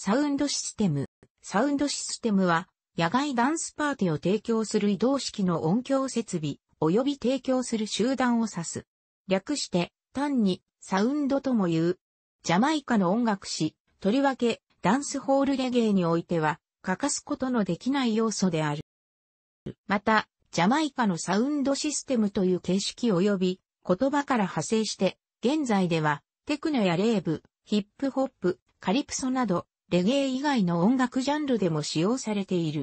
サウンドシステム。サウンドシステムは、野外ダンスパーティーを提供する移動式の音響設備、及び提供する集団を指す。略して、単に、サウンドとも言う。ジャマイカの音楽史、とりわけ、ダンスホールレゲエにおいては、欠かすことのできない要素である。また、ジャマイカのサウンドシステムという形式及び、言葉から派生して、現在では、テクノやレーブ、ヒップホップ、カリプソなど、レゲエ以外の音楽ジャンルでも使用されている。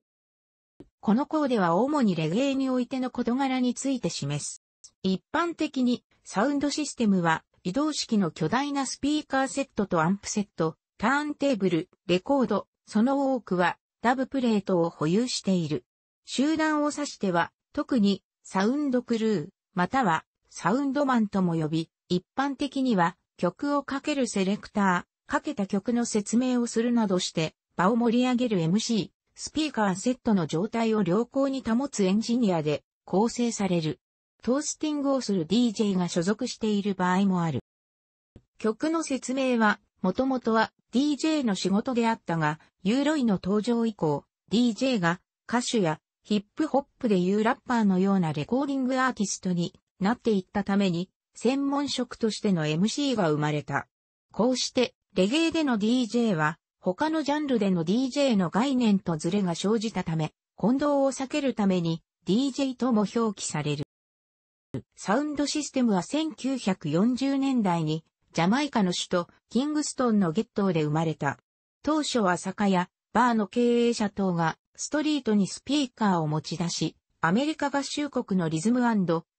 この項では主にレゲエにおいての事柄について示す。一般的にサウンドシステムは移動式の巨大なスピーカーセットとアンプセット、ターンテーブル、レコード、その多くはダブプレートを保有している。集団を指しては特にサウンドクルー、またはサウンドマンとも呼び、一般的には曲をかけるセレクター、かけた曲の説明をするなどして場を盛り上げる MC、スピーカーセットの状態を良好に保つエンジニアで構成される。トースティングをする DJ が所属している場合もある。曲の説明は、もともとは DJ の仕事であったが、ユーロイの登場以降、DJ が歌手やヒップホップでいうラッパーのようなレコーディングアーティストになっていったために、専門職としての MC が生まれた。こうしてレゲエでの DJ は、他のジャンルでの DJ の概念とズレが生じたため、混同を避けるために DJ とも表記される。サウンドシステムは1940年代にジャマイカの首都キングストンのゲットーで生まれた。当初は酒屋、バーの経営者等がストリートにスピーカーを持ち出し、アメリカ合衆国のリズム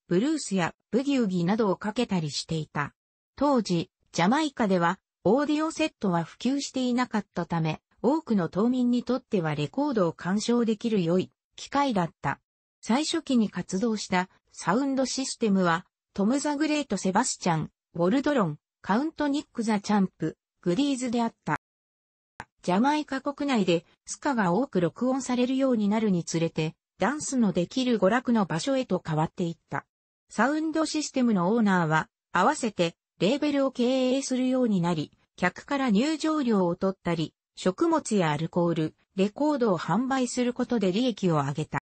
ブルースやブギウギなどをかけたりしていた。当時、ジャマイカではオーディオセットは普及していなかったため、多くの島民にとってはレコードを鑑賞できる良い機会だった。最初期に活動したサウンドシステムは、トム・ザ・グレート・セバスチャン、ウォルドロン、カウント・ニック・ザ・チャンプ、グリーズであった。ジャマイカ国内でスカが多く録音されるようになるにつれて、ダンスのできる娯楽の場所へと変わっていった。サウンドシステムのオーナーは、合わせてレーベルを経営するようになり、客から入場料を取ったり、食物やアルコール、レコードを販売することで利益を上げた。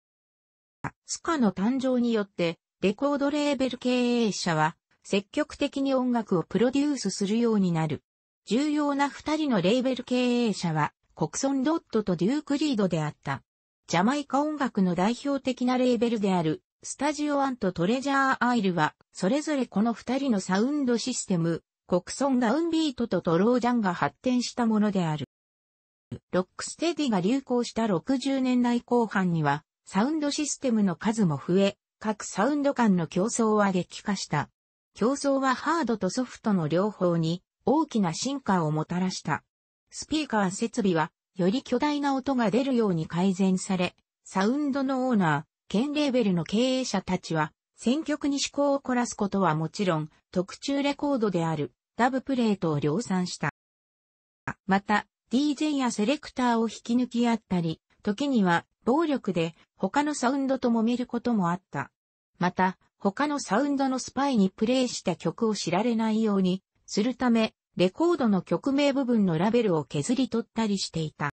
スカの誕生によって、レコードレーベル経営者は、積極的に音楽をプロデュースするようになる。重要な二人のレーベル経営者は、コクソン・ドットとデューク・リードであった。ジャマイカ音楽の代表的なレーベルである、スタジオアンとトレジャーアイルは、それぞれこの二人のサウンドシステム、国村ダウンビートとトロージャンが発展したものである。ロックステディが流行した60年代後半には、サウンドシステムの数も増え、各サウンド間の競争は激化した。競争はハードとソフトの両方に大きな進化をもたらした。スピーカー設備は、より巨大な音が出るように改善され、サウンドのオーナー、県レーベルの経営者たちは、選曲に思考を凝らすことはもちろん、特注レコードである、ダブプレートを量産した。また、DJ やセレクターを引き抜き合ったり、時には暴力で他のサウンドと揉めることもあった。また、他のサウンドのスパイにプレイした曲を知られないようにするため、レコードの曲名部分のラベルを削り取ったりしていた。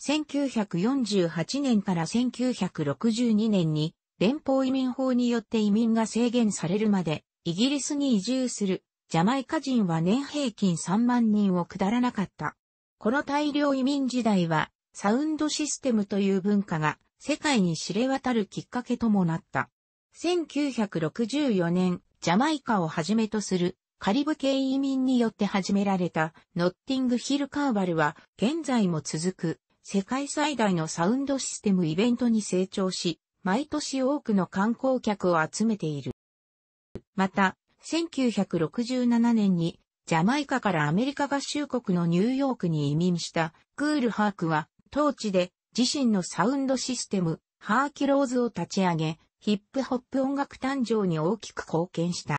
1948年から1962年に連邦移民法によって移民が制限されるまでイギリスに移住するジャマイカ人は年平均3万人を下らなかった。この大量移民時代はサウンドシステムという文化が世界に知れ渡るきっかけともなった。1964年、ジャマイカをはじめとするカリブ系移民によって始められたノッティングヒルカーバルは現在も続く世界最大のサウンドシステムイベントに成長し、毎年多くの観光客を集めている。また、1967年にジャマイカからアメリカ合衆国のニューヨークに移民したクールハークは当地で自身のサウンドシステムハーキローズを立ち上げヒップホップ音楽誕生に大きく貢献した。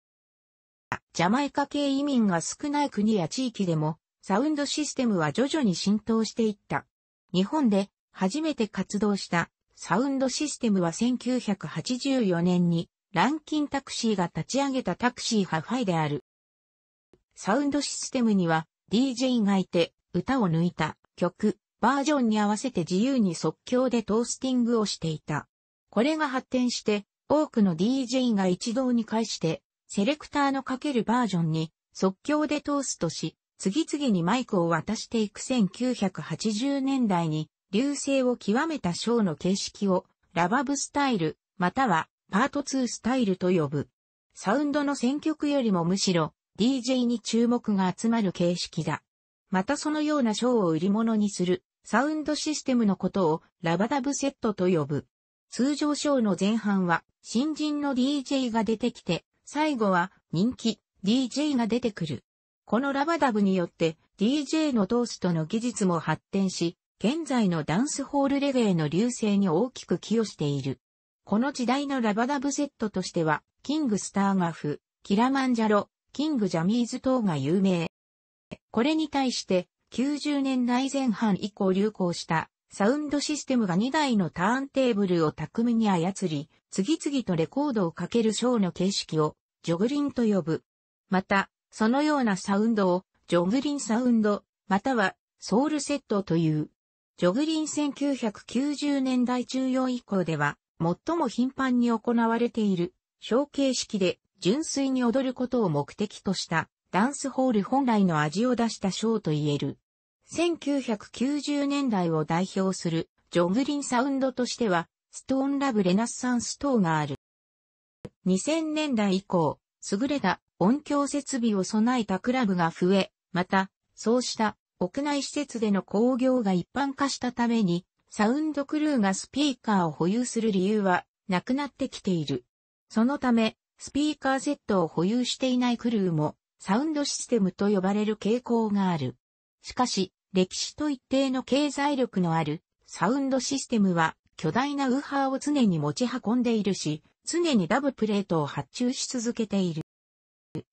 ジャマイカ系移民が少ない国や地域でもサウンドシステムは徐々に浸透していった。日本で初めて活動したサウンドシステムは1984年にランキンタクシーが立ち上げたタクシーハファイである。サウンドシステムには DJ がいて歌を抜いた曲、バージョンに合わせて自由に即興でトースティングをしていた。これが発展して多くの DJ が一堂に会してセレクターのかけるバージョンに即興でトーストし次々にマイクを渡していく1980年代に、流星を極めたショーの形式を、ラバブスタイル、または、パート2スタイルと呼ぶ。サウンドの選曲よりもむしろ、DJ に注目が集まる形式だ。またそのようなショーを売り物にする、サウンドシステムのことを、ラバダブセットと呼ぶ。通常ショーの前半は、新人の DJ が出てきて、最後は、人気、DJ が出てくる。このラバダブによって DJ のトーストの技術も発展し、現在のダンスホールレゲエの流星に大きく寄与している。この時代のラバダブセットとしては、キングスターガフ、キラマンジャロ、キングジャミーズ等が有名。これに対して、90年代前半以降流行したサウンドシステムが2台のターンテーブルを巧みに操り、次々とレコードをかけるショーの形式をジョグリンと呼ぶ。また、そのようなサウンドをジョグリンサウンド、またはソウルセットという。ジョグリン1990年代中央以降では、最も頻繁に行われている、小形式で純粋に踊ることを目的とした、ダンスホール本来の味を出したショーと言える。1990年代を代表する、ジョグリンサウンドとしては、ストーンラブレナッサンス等がある。2000年代以降、優れた音響設備を備えたクラブが増え、また、そうした屋内施設での工業が一般化したために、サウンドクルーがスピーカーを保有する理由はなくなってきている。そのため、スピーカーセットを保有していないクルーも、サウンドシステムと呼ばれる傾向がある。しかし、歴史と一定の経済力のあるサウンドシステムは巨大なウーハーを常に持ち運んでいるし、常にダブプレートを発注し続けている。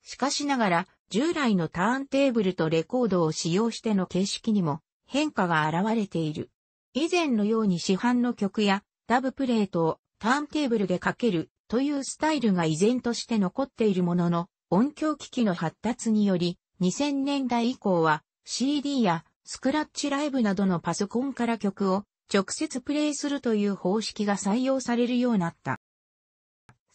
しかしながら、従来のターンテーブルとレコードを使用しての形式にも変化が現れている。以前のように市販の曲やダブプレートをターンテーブルでかけるというスタイルが依然として残っているものの、音響機器の発達により、2000年代以降は CD やスクラッチライブなどのパソコンから曲を直接プレイするという方式が採用されるようになった。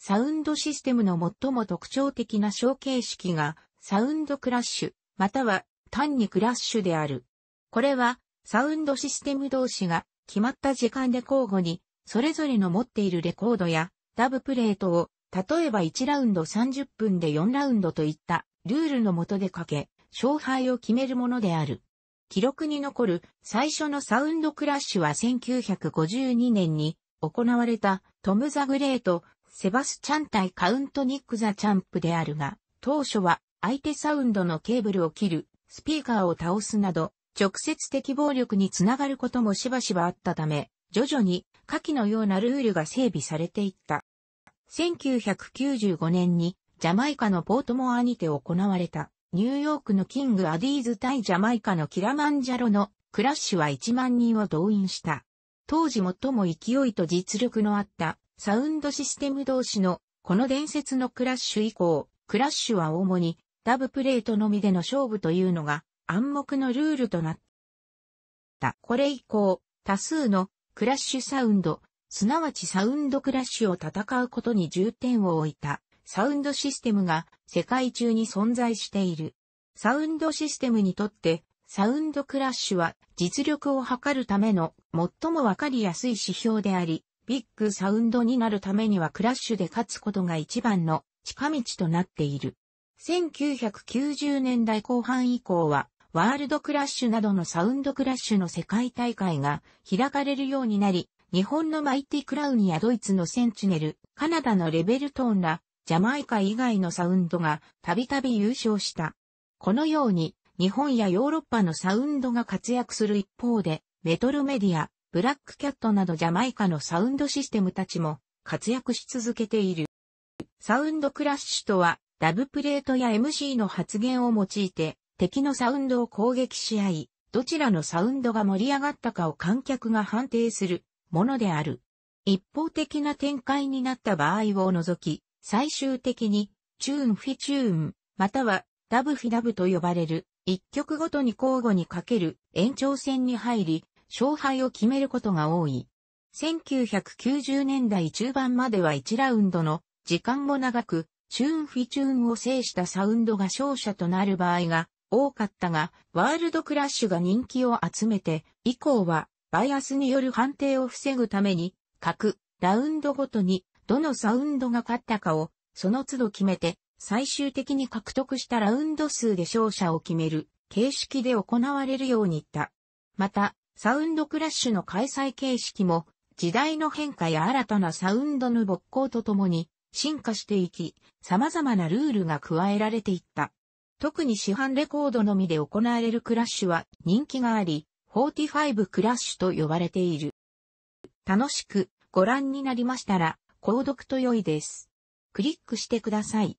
サウンドシステムの最も特徴的な小形式が、サウンドクラッシュ、または単にクラッシュである。これは、サウンドシステム同士が決まった時間で交互に、それぞれの持っているレコードやダブプレートを、例えば1ラウンド30分で4ラウンドといったルールの下でかけ、勝敗を決めるものである。記録に残る最初のサウンドクラッシュは1952年に行われたトム・ザ・グレートセバスチャン対カウントニックザチャンプであるが、当初は相手サウンドのケーブルを切る、スピーカーを倒すなど、直接的暴力につながることもしばしばあったため、徐々に下記のようなルールが整備されていった。1995年にジャマイカのポートモアにて行われたニューヨークのキングアディーズ対ジャマイカのキラマンジャロのクラッシュは1万人を動員した。当時最も勢いと実力のあったサウンドシステム同士のこの伝説のクラッシュ以降、クラッシュは主にダブプレートのみでの勝負というのが暗黙のルールとなった。これ以降、多数のクラッシュサウンド、すなわちサウンドクラッシュを戦うことに重点を置いたサウンドシステムが世界中に存在している。サウンドシステムにとってサウンドクラッシュは実力を測るための最もわかりやすい指標であり、ビッグサウンドになるためにはクラッシュで勝つことが一番の近道となっている。1990年代後半以降は、ワールドクラッシュなどのサウンドクラッシュの世界大会が開かれるようになり、日本のマイティクラウンやドイツのセンチネル、カナダのレベルトーンら、ジャマイカ以外のサウンドがたびたび優勝した。このように、日本やヨーロッパのサウンドが活躍する一方で、メトロメディア、ブラックキャットなどジャマイカのサウンドシステムたちも活躍し続けている。サウンドクラッシュとは、ダブプレートや MC の発言を用いて、敵のサウンドを攻撃し合い、どちらのサウンドが盛り上がったかを観客が判定するものである。一方的な展開になった場合を除き、最終的に、チューンフィチューン、またはダブフィダブと呼ばれる、一曲ごとに交互にかける延長戦に入り、勝敗を決めることが多い。1990年代中盤までは1ラウンドの時間も長く、チューンフィチューンを制したサウンドが勝者となる場合が多かったが、ワールドクラッシュが人気を集めて、以降はバイアスによる判定を防ぐために、各ラウンドごとにどのサウンドが勝ったかをその都度決めて、最終的に獲得したラウンド数で勝者を決める形式で行われるようにった。また、サウンドクラッシュの開催形式も、時代の変化や新たなサウンドの勃興とともに、進化していき、様々なルールが加えられていった。特に市販レコードのみで行われるクラッシュは人気があり、45クラッシュと呼ばれている。楽しくご覧になりましたら、購読と良いです。クリックしてください。